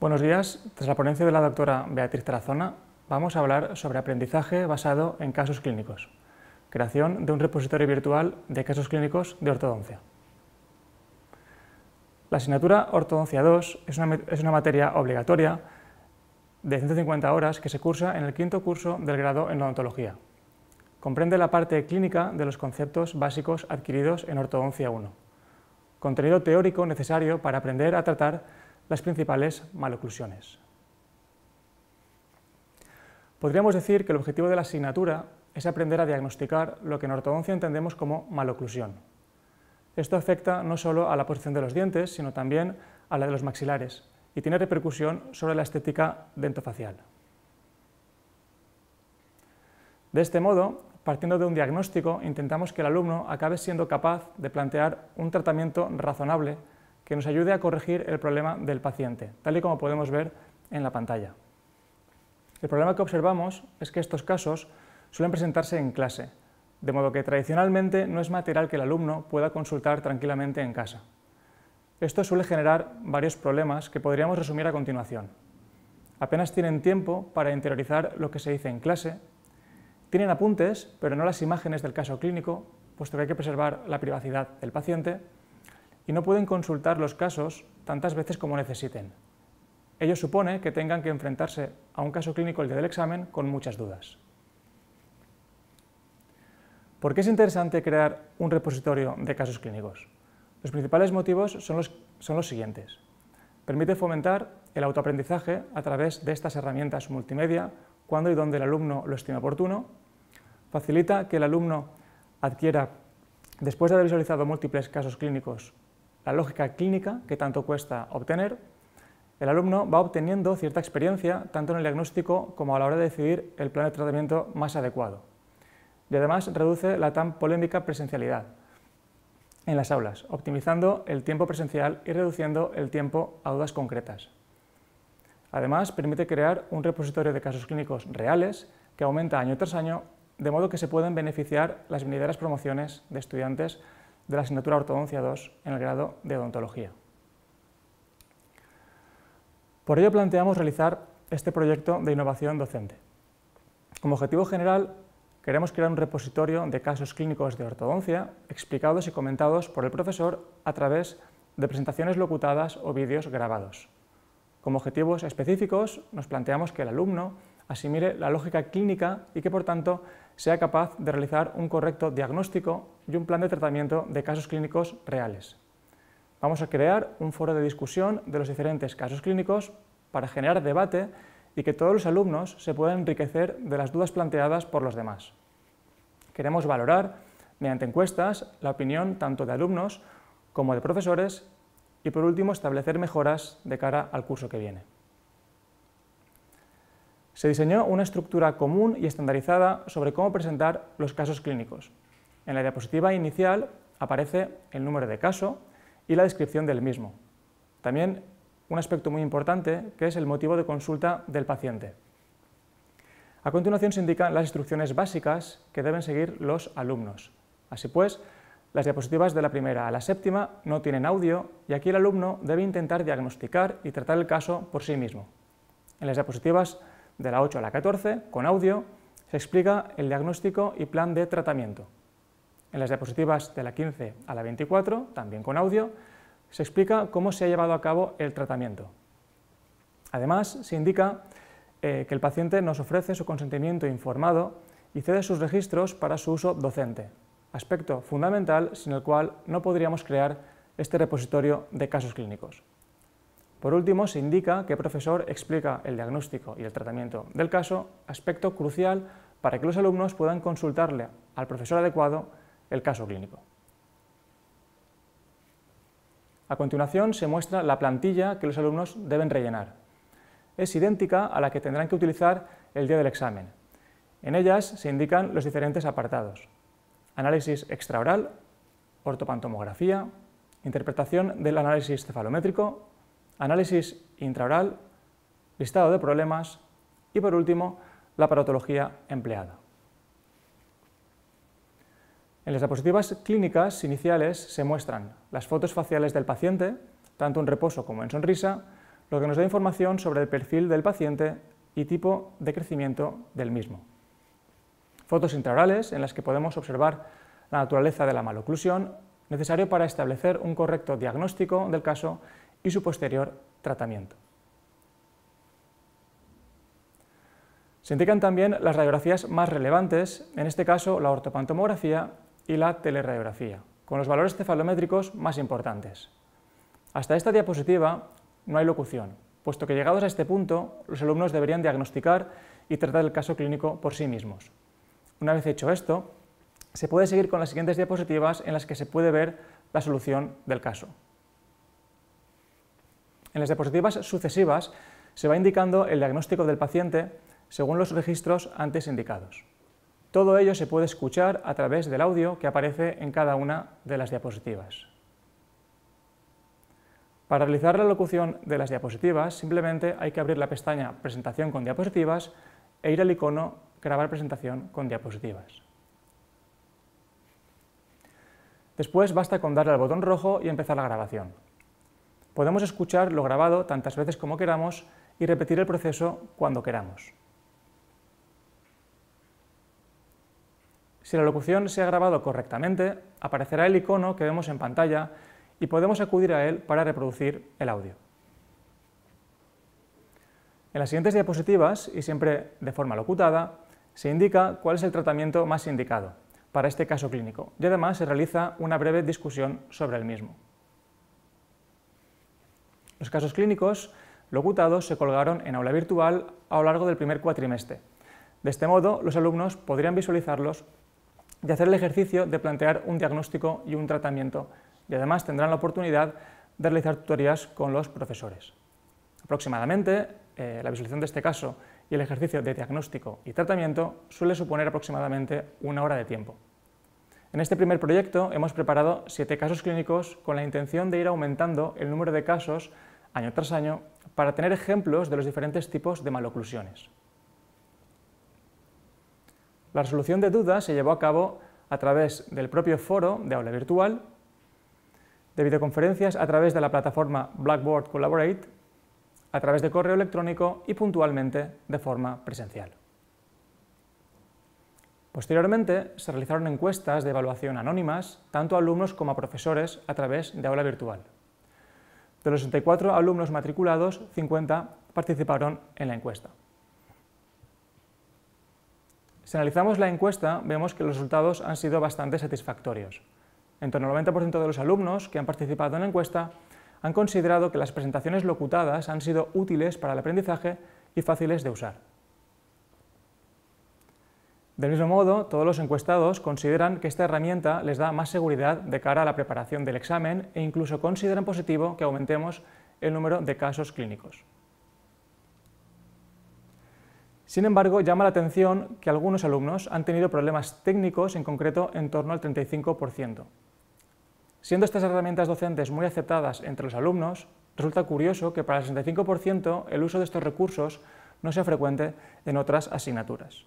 Buenos días. Tras la ponencia de la doctora Beatriz Tarazona, vamos a hablar sobre aprendizaje basado en casos clínicos, creación de un repositorio virtual de casos clínicos de ortodoncia. La asignatura Ortodoncia 2 es una, es una materia obligatoria de 150 horas que se cursa en el quinto curso del grado en odontología. Comprende la parte clínica de los conceptos básicos adquiridos en Ortodoncia 1, contenido teórico necesario para aprender a tratar las principales maloclusiones. Podríamos decir que el objetivo de la asignatura es aprender a diagnosticar lo que en ortodoncia entendemos como maloclusión. Esto afecta no solo a la posición de los dientes, sino también a la de los maxilares y tiene repercusión sobre la estética dentofacial. De este modo, partiendo de un diagnóstico, intentamos que el alumno acabe siendo capaz de plantear un tratamiento razonable que nos ayude a corregir el problema del paciente, tal y como podemos ver en la pantalla. El problema que observamos es que estos casos suelen presentarse en clase, de modo que tradicionalmente no es material que el alumno pueda consultar tranquilamente en casa. Esto suele generar varios problemas que podríamos resumir a continuación. Apenas tienen tiempo para interiorizar lo que se dice en clase, tienen apuntes, pero no las imágenes del caso clínico, puesto que hay que preservar la privacidad del paciente, y no pueden consultar los casos tantas veces como necesiten. Ello supone que tengan que enfrentarse a un caso clínico el día del examen con muchas dudas. ¿Por qué es interesante crear un repositorio de casos clínicos? Los principales motivos son los, son los siguientes. Permite fomentar el autoaprendizaje a través de estas herramientas multimedia cuando y donde el alumno lo estima oportuno. Facilita que el alumno adquiera, después de haber visualizado múltiples casos clínicos, la lógica clínica que tanto cuesta obtener, el alumno va obteniendo cierta experiencia tanto en el diagnóstico como a la hora de decidir el plan de tratamiento más adecuado. Y además reduce la tan polémica presencialidad en las aulas, optimizando el tiempo presencial y reduciendo el tiempo a dudas concretas. Además, permite crear un repositorio de casos clínicos reales que aumenta año tras año, de modo que se pueden beneficiar las venideras promociones de estudiantes de la asignatura Ortodoncia 2 en el grado de odontología. Por ello planteamos realizar este proyecto de innovación docente. Como objetivo general, queremos crear un repositorio de casos clínicos de ortodoncia explicados y comentados por el profesor a través de presentaciones locutadas o vídeos grabados. Como objetivos específicos, nos planteamos que el alumno asimile la lógica clínica y que por tanto sea capaz de realizar un correcto diagnóstico y un plan de tratamiento de casos clínicos reales. Vamos a crear un foro de discusión de los diferentes casos clínicos para generar debate y que todos los alumnos se puedan enriquecer de las dudas planteadas por los demás. Queremos valorar, mediante encuestas, la opinión tanto de alumnos como de profesores y, por último, establecer mejoras de cara al curso que viene se diseñó una estructura común y estandarizada sobre cómo presentar los casos clínicos. En la diapositiva inicial aparece el número de caso y la descripción del mismo. También un aspecto muy importante que es el motivo de consulta del paciente. A continuación se indican las instrucciones básicas que deben seguir los alumnos. Así pues, las diapositivas de la primera a la séptima no tienen audio y aquí el alumno debe intentar diagnosticar y tratar el caso por sí mismo. En las diapositivas de la 8 a la 14, con audio, se explica el diagnóstico y plan de tratamiento. En las diapositivas de la 15 a la 24, también con audio, se explica cómo se ha llevado a cabo el tratamiento. Además, se indica eh, que el paciente nos ofrece su consentimiento informado y cede sus registros para su uso docente, aspecto fundamental sin el cual no podríamos crear este repositorio de casos clínicos. Por último, se indica que el profesor explica el diagnóstico y el tratamiento del caso, aspecto crucial para que los alumnos puedan consultarle al profesor adecuado el caso clínico. A continuación se muestra la plantilla que los alumnos deben rellenar. Es idéntica a la que tendrán que utilizar el día del examen. En ellas se indican los diferentes apartados. Análisis extraoral, ortopantomografía, interpretación del análisis cefalométrico, análisis intraoral, listado de problemas y, por último, la paratología empleada. En las diapositivas clínicas iniciales se muestran las fotos faciales del paciente, tanto en reposo como en sonrisa, lo que nos da información sobre el perfil del paciente y tipo de crecimiento del mismo. Fotos intraorales en las que podemos observar la naturaleza de la maloclusión, necesario para establecer un correcto diagnóstico del caso y su posterior tratamiento. Se indican también las radiografías más relevantes, en este caso la ortopantomografía y la teleradiografía, con los valores cefalométricos más importantes. Hasta esta diapositiva no hay locución, puesto que llegados a este punto, los alumnos deberían diagnosticar y tratar el caso clínico por sí mismos. Una vez hecho esto, se puede seguir con las siguientes diapositivas en las que se puede ver la solución del caso. En las diapositivas sucesivas se va indicando el diagnóstico del paciente según los registros antes indicados. Todo ello se puede escuchar a través del audio que aparece en cada una de las diapositivas. Para realizar la locución de las diapositivas, simplemente hay que abrir la pestaña Presentación con diapositivas e ir al icono Grabar presentación con diapositivas. Después basta con darle al botón rojo y empezar la grabación. Podemos escuchar lo grabado tantas veces como queramos y repetir el proceso cuando queramos. Si la locución se ha grabado correctamente, aparecerá el icono que vemos en pantalla y podemos acudir a él para reproducir el audio. En las siguientes diapositivas, y siempre de forma locutada, se indica cuál es el tratamiento más indicado para este caso clínico y además se realiza una breve discusión sobre el mismo. Los casos clínicos locutados se colgaron en aula virtual a lo largo del primer cuatrimestre. De este modo, los alumnos podrían visualizarlos y hacer el ejercicio de plantear un diagnóstico y un tratamiento, y además tendrán la oportunidad de realizar tutorías con los profesores. Aproximadamente, eh, la visualización de este caso y el ejercicio de diagnóstico y tratamiento suele suponer aproximadamente una hora de tiempo. En este primer proyecto hemos preparado siete casos clínicos con la intención de ir aumentando el número de casos año tras año para tener ejemplos de los diferentes tipos de maloclusiones. La resolución de dudas se llevó a cabo a través del propio foro de aula virtual, de videoconferencias a través de la plataforma Blackboard Collaborate, a través de correo electrónico y puntualmente de forma presencial. Posteriormente, se realizaron encuestas de evaluación anónimas, tanto a alumnos como a profesores, a través de aula virtual. De los 64 alumnos matriculados, 50 participaron en la encuesta. Si analizamos la encuesta, vemos que los resultados han sido bastante satisfactorios. En torno al 90% de los alumnos que han participado en la encuesta han considerado que las presentaciones locutadas han sido útiles para el aprendizaje y fáciles de usar. Del mismo modo, todos los encuestados consideran que esta herramienta les da más seguridad de cara a la preparación del examen e incluso consideran positivo que aumentemos el número de casos clínicos. Sin embargo, llama la atención que algunos alumnos han tenido problemas técnicos, en concreto en torno al 35%. Siendo estas herramientas docentes muy aceptadas entre los alumnos, resulta curioso que para el 65% el uso de estos recursos no sea frecuente en otras asignaturas.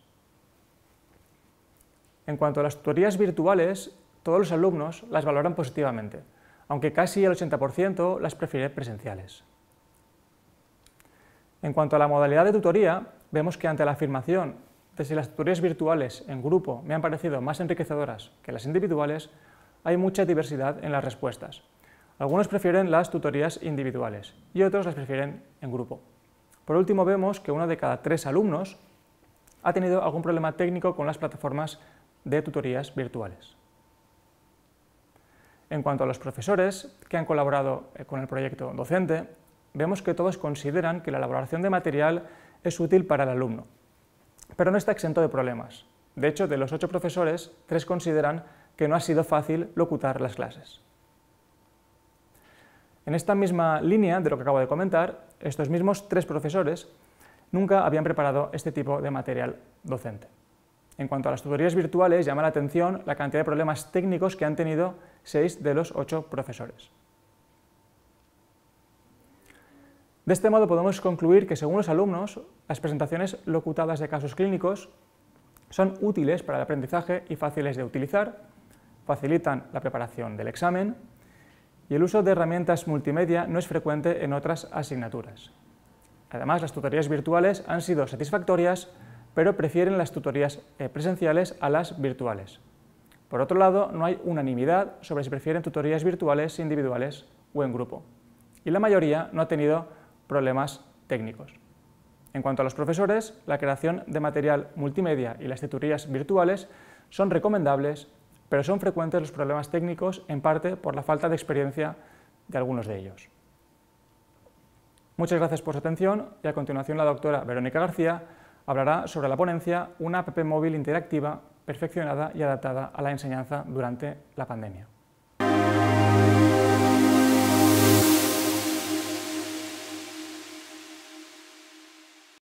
En cuanto a las tutorías virtuales, todos los alumnos las valoran positivamente, aunque casi el 80% las prefiere presenciales. En cuanto a la modalidad de tutoría, vemos que ante la afirmación de si las tutorías virtuales en grupo me han parecido más enriquecedoras que las individuales, hay mucha diversidad en las respuestas. Algunos prefieren las tutorías individuales y otros las prefieren en grupo. Por último, vemos que uno de cada tres alumnos ha tenido algún problema técnico con las plataformas de tutorías virtuales. En cuanto a los profesores que han colaborado eh, con el proyecto docente, vemos que todos consideran que la elaboración de material es útil para el alumno, pero no está exento de problemas. De hecho, de los ocho profesores, tres consideran que no ha sido fácil locutar las clases. En esta misma línea de lo que acabo de comentar, estos mismos tres profesores nunca habían preparado este tipo de material docente. En cuanto a las tutorías virtuales, llama la atención la cantidad de problemas técnicos que han tenido seis de los ocho profesores. De este modo podemos concluir que según los alumnos, las presentaciones locutadas de casos clínicos son útiles para el aprendizaje y fáciles de utilizar, facilitan la preparación del examen y el uso de herramientas multimedia no es frecuente en otras asignaturas. Además, las tutorías virtuales han sido satisfactorias pero prefieren las tutorías eh, presenciales a las virtuales. Por otro lado, no hay unanimidad sobre si prefieren tutorías virtuales, individuales o en grupo. Y la mayoría no ha tenido problemas técnicos. En cuanto a los profesores, la creación de material multimedia y las tutorías virtuales son recomendables, pero son frecuentes los problemas técnicos en parte por la falta de experiencia de algunos de ellos. Muchas gracias por su atención y a continuación la doctora Verónica García hablará sobre la ponencia Una app móvil interactiva, perfeccionada y adaptada a la enseñanza durante la pandemia.